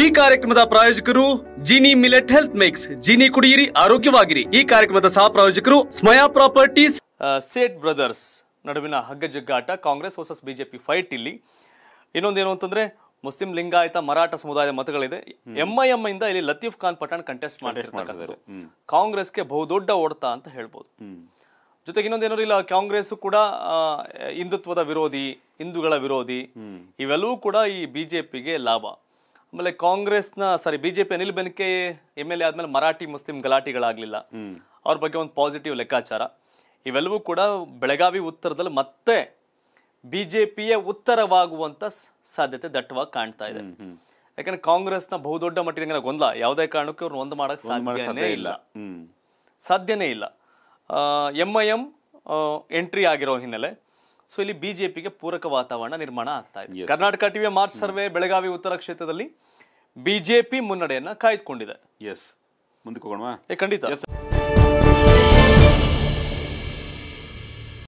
ಈ ಕಾರ್ಯಕ್ರಮದ ಪ್ರಾಯೋಜಕರು Gini millet health mix Gini ಕುಡಿಯಿರಿ ಆರೋಗ್ಯವಾಗಿರಿ ಈ ಕಾರ್ಯಕ್ರಮದ ಸಹ ಪ್ರಾಯೋಜಕರು ಸ್ಮಯಾ ಪ್ರಾಪರ್ಟೀಸ್ ಸೇಟ್ ಬ್ರದರ್ಸ್ ನಡುವಿನ ಹಗ್ಗ ಜಗ್ಗಾಟ ಕಾಂಗ್ರೆಸ್ ವರ್ಸಸ್ ಬಿಜೆಪಿ ಫೈಟ್ ಇಲ್ಲಿ ಇನ್ನೊಂದೇನು ಅಂತಂದ್ರೆ ಮುಸ್ಲಿಂ ಲಿಂಗಾಯತ ಮರಾಠ ಸಮುದಾಯದ ಮತಗಳಿದೆ ಎಂಐಎಂ ಇಂದ ಇಲ್ಲಿ ಲತೀಫ್ ಖಾನ್ ಪಠಾಣ್ ಕಂಟೆಸ್ಟ್ ಮಾಡ್ತಿರ್ತಕ್ಕಂಥದ್ದು ಕಾಂಗ್ರೆಸ್ಗೆ ಬಹುದೊಡ್ಡ ಓಡತ ಅಂತ ಹೇಳ್ಬೋದು ಜೊತೆಗೆ ಇನ್ನೊಂದೇನೋ ಇಲ್ಲ ಕಾಂಗ್ರೆಸ್ ಕೂಡ ಹಿಂದುತ್ವದ ವಿರೋಧಿ ಹಿಂದೂಗಳ ವಿರೋಧಿ ಇವೆಲ್ಲವೂ ಕೂಡ ಈ ಬಿಜೆಪಿಗೆ ಲಾಭ ಆಮೇಲೆ ಕಾಂಗ್ರೆಸ್ನ sorry BJP Anil Benake M L A ಆದ್ಮೇಲೆ ಮರಾಠಿ ಮುಸ್ಲಿಂ ಗಲಾಟಿಗಳಾಗ್ಲಿಲ್ಲ ಅವ್ರ ಬಗ್ಗೆ ಒಂದು ಪಾಸಿಟಿವ್ ಲೆಕ್ಕಾಚಾರ ಇವೆಲ್ಲವೂ ಕೂಡ ಬೆಳಗಾವಿ ಉತ್ತರದಲ್ಲಿ ಮತ್ತೆ ಬಿಜೆಪಿಯ ಉತ್ತರವಾಗುವಂತ ಸಾಧ್ಯತೆ ದಟ್ಟವಾಗಿ ಕಾಣ್ತಾ ಇದೆ ಯಾಕಂದ್ರೆ ಕಾಂಗ್ರೆಸ್ನ ಬಹುದೊಡ್ಡ ಮಟ್ಟಿನ ಗೊಂದಲ ಯಾವುದೇ ಕಾರಣಕ್ಕೂ ಅವ್ರು ಒಂದು ಮಾಡಕ್ ಸಾಧ್ಯನೇ ಇಲ್ಲ ಸಾಧ್ಯನೇ ಇಲ್ಲ ಎಂ ಐ ಎಂ ಎಂಟ್ರಿ ಆಗಿರೋ ಹಿನ್ನೆಲೆ ಸೊ ಇಲ್ಲಿ ಬಿಜೆಪಿಗೆ ಪೂರಕ ವಾತಾವರಣ ನಿರ್ಮಾಣ ಆಗ್ತಾ ಇದೆ ಕರ್ನಾಟಕ ಟಿವಿಯ ಮಾರ್ಚ್ ಸರ್ವೆ ಬೆಳಗಾವಿ ಉತ್ತರ ಕ್ಷೇತ್ರದಲ್ಲಿ ಬಿಜೆಪಿ ಮುನ್ನಡೆಯನ್ನ ಕಾಯ್ದುಕೊಂಡಿದೆ ಎಸ್ ಮುಂದಕ್ಕೆ ಖಂಡಿತ